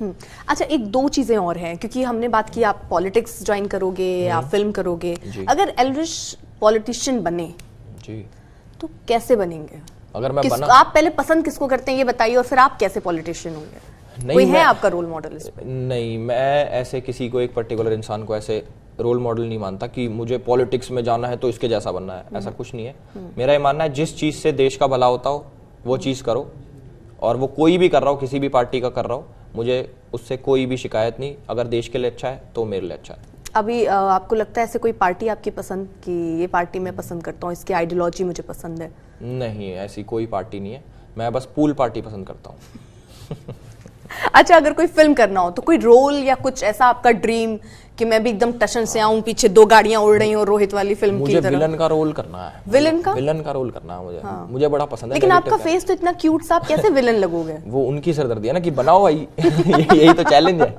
हम्म। अच्छा एक दो चीज़ें और हैं क्योंकि हमने बात की आप पॉलिटिक्स ज्वाइन करोगे या हम्म। फिल्म करोगे अगर एलरिश पॉलिटिशियन बने जी तो कैसे बनेंगे अगर मैं बना आप पहले पसंद किसको करते हैं ये बताइए और फिर आप कैसे पॉलिटिशियन होंगे नहीं कोई है आपका रोल मॉडल नहीं मैं ऐसे किसी को एक पर्टिकुलर इंसान को ऐसे रोल मॉडल नहीं मानता कि मुझे पॉलिटिक्स में जाना है तो इसके जैसा बनना है ऐसा हम्म। कुछ नहीं है मेरा ये मानना है जिस चीज़ से देश का भला होता हो वो चीज़ करो और वो कोई भी कर रहा हो किसी भी पार्टी का कर रहा हो मुझे उससे कोई भी शिकायत नहीं अगर देश के लिए अच्छा है तो मेरे लिए अच्छा है अभी आपको लगता है ऐसे कोई पार्टी आपकी पसंद कि ये पार्टी मैं पसंद करता हूँ इसकी आइडियोलॉजी मुझे पसंद है नहीं ऐसी कोई पार्टी नहीं है मैं बस पूल पार्टी पसंद करता हूँ अच्छा अगर कोई फिल्म करना हो तो कोई रोल या कुछ ऐसा आपका ड्रीम कि मैं भी एकदम टशन से आऊं पीछे दो गाड़ियां उड़ रही हो रोहित वाली फिल्म मुझे की तरह विलन का रोल करना है विलन का विलन का रोल करना है मुझे हाँ। मुझे बड़ा पसंद है लेकिन आपका फेस तो इतना क्यूट सा आप कैसे विलन लगोगे वो उनकी सरदर्दी है ना कि बनाओ भाई यही तो चैलेंज है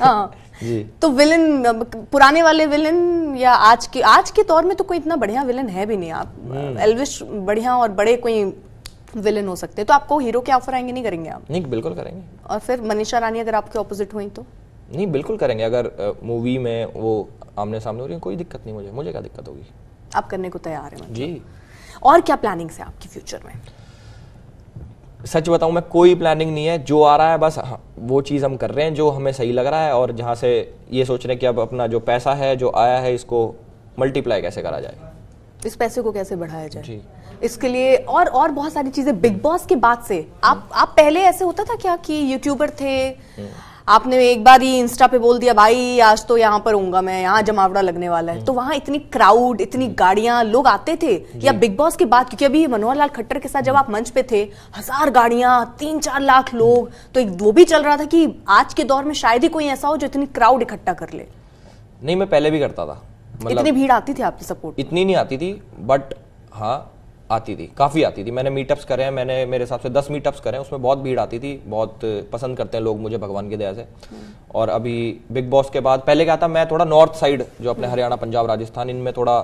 हाँ। जी तो विलन पुराने वाले विलन या आज के आज के दौर में तो कोई इतना बढ़िया विलन है भी नहीं आप एल्विश हम्म। बढ़िया और बड़े कोई विलन हो सकते हैं तो आपको हीरो के ऑफर आएंगे नहीं करेंगे आप नहीं बिल्कुल करेंगे और फिर मनीषा रानी अगर आपके ऑपोजिट हुई तो नहीं बिल्कुल करेंगे अगर मूवी में वो आमने सामने हो रही है कोई दिक्कत नहीं मुझे मुझे क्या दिक्कत होगी आप करने को तैयार है मतलब। जी और क्या प्लानिंग है आपकी फ्यूचर में सच बताऊं मैं कोई प्लानिंग नहीं है जो आ रहा है बस हाँ, वो चीज़ हम कर रहे हैं जो हमें सही लग रहा है और जहाँ से ये सोच रहे हैं कि अब अपना जो पैसा है जो आया है इसको मल्टीप्लाई कैसे करा जाए इस पैसे को कैसे बढ़ाया जाए इसके लिए और और बहुत सारी चीजें बिग बॉस के बाद से आप आप पहले ऐसे होता था क्या कि यूट्यूबर थे हम्म। आपने एक बार ही इंस्टा पे बोल दिया भाई आज तो यहाँ पर हूँ मैं यहाँ जमावड़ा लगने वाला है हम्म। तो वहाँ इतनी क्राउड इतनी हम्म। गाड़ियां लोग आते थे या बिग बॉस के बाद क्योंकि अभी मनोहर लाल खट्टर के साथ जब आप मंच पे थे हजार गाड़ियां तीन चार लाख लोग तो एक वो भी चल रहा था कि आज के दौर में शायद ही कोई ऐसा हो जो इतनी क्राउड इकट्ठा कर ले नहीं मैं पहले भी करता था मतलब इतनी भीड़ आती थी आपकी सपोर्ट इतनी नहीं आती थी बट हाँ आती थी काफ़ी आती थी मैंने मीटअप्स करे हैं मैंने मेरे हिसाब से दस मीटअप्स करे हैं उसमें बहुत भीड़ आती थी बहुत पसंद करते हैं लोग मुझे भगवान की दया से और अभी बिग बॉस के बाद पहले क्या था मैं थोड़ा नॉर्थ साइड जो अपने हरियाणा पंजाब राजस्थान इनमें थोड़ा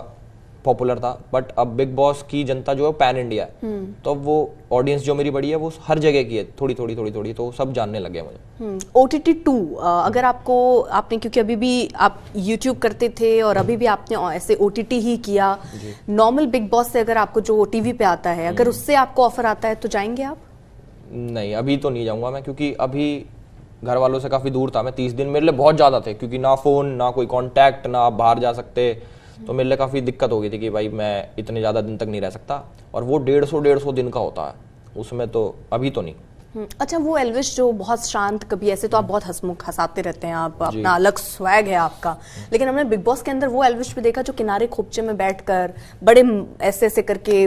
पॉपुलर था बट अब बिग बॉस की जनता जो है पैन इंडिया है हम्म। तो अब वो ऑडियंस जो मेरी बड़ी है वो हर जगह की है थोड़ी थोड़ी थोड़ी थोड़ी तो सब जानने लगे मुझे ओ टी टी टू अगर आपको आपने क्योंकि अभी भी आप यूट्यूब करते थे और अभी भी आपने ऐसे ओ टी टी ही किया नॉर्मल बिग बॉस से अगर आपको जो टी वी पे आता है अगर हम्म। उससे आपको ऑफर आता है तो जाएंगे आप नहीं अभी तो नहीं जाऊँगा मैं क्योंकि अभी घर वालों से काफ़ी दूर था मैं तीस दिन मेरे लिए बहुत ज़्यादा थे क्योंकि ना फ़ोन ना कोई कॉन्टैक्ट ना आप बाहर जा सकते तो मेरे लिए काफ़ी दिक्कत हो गई थी कि भाई मैं इतने ज़्यादा दिन तक नहीं रह सकता और वो डेढ़ सौ डेढ़ सौ दिन का होता है उसमें तो अभी तो नहीं हम्म, अच्छा वो एलविश जो बहुत शांत कभी ऐसे तो आप बहुत हंसमुख हंसाते रहते हैं आप अपना अलग स्वैग है आपका लेकिन हमने बिग बॉस के अंदर वो एलविश भी देखा जो किनारे खोपचे में बैठकर बड़े ऐसे ऐसे करके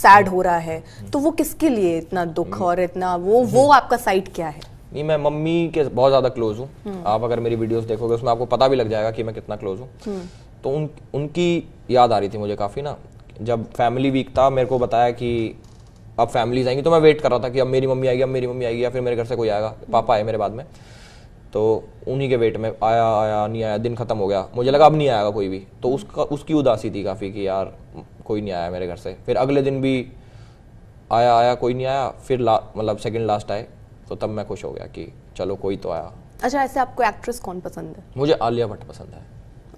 सैड हो रहा है तो वो किसके लिए इतना दुख हम्म। और इतना वो वो हम्म। आपका साइड क्या है नहीं मैं मम्मी के बहुत ज्यादा क्लोज हूँ आप अगर मेरी वीडियोस देखोगे उसमें आपको पता भी लग जाएगा कि मैं कितना क्लोज हूँ तो उन उनकी याद आ रही थी मुझे काफ़ी ना जब फैमिली वीक था मेरे को बताया कि अब फैमिलीज आएंगी तो मैं वेट कर रहा था कि अब मेरी मम्मी आएगी अब मेरी मम्मी आएगी या फिर मेरे घर से कोई आएगा पापा आए मेरे बाद में तो उन्हीं के वेट में आया आया नहीं आया दिन ख़त्म हो गया मुझे लगा अब नहीं आएगा कोई भी तो उसका उसकी उदासी थी काफ़ी कि यार कोई नहीं आया मेरे घर से फिर अगले दिन भी आया आया कोई नहीं आया फिर ला मतलब सेकेंड लास्ट आए तो तब मैं खुश हो गया कि चलो कोई तो आया अच्छा ऐसे आपको एक्ट्रेस कौन पसंद है मुझे आलिया भट्ट पसंद है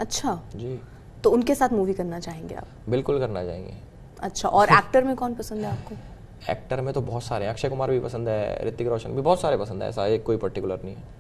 अच्छा जी तो उनके साथ मूवी करना चाहेंगे आप बिल्कुल करना चाहेंगे अच्छा और एक्टर में कौन पसंद है आपको एक्टर में तो बहुत सारे अक्षय कुमार भी पसंद है ऋतिक रोशन भी बहुत सारे पसंद है ऐसा एक कोई पर्टिकुलर नहीं है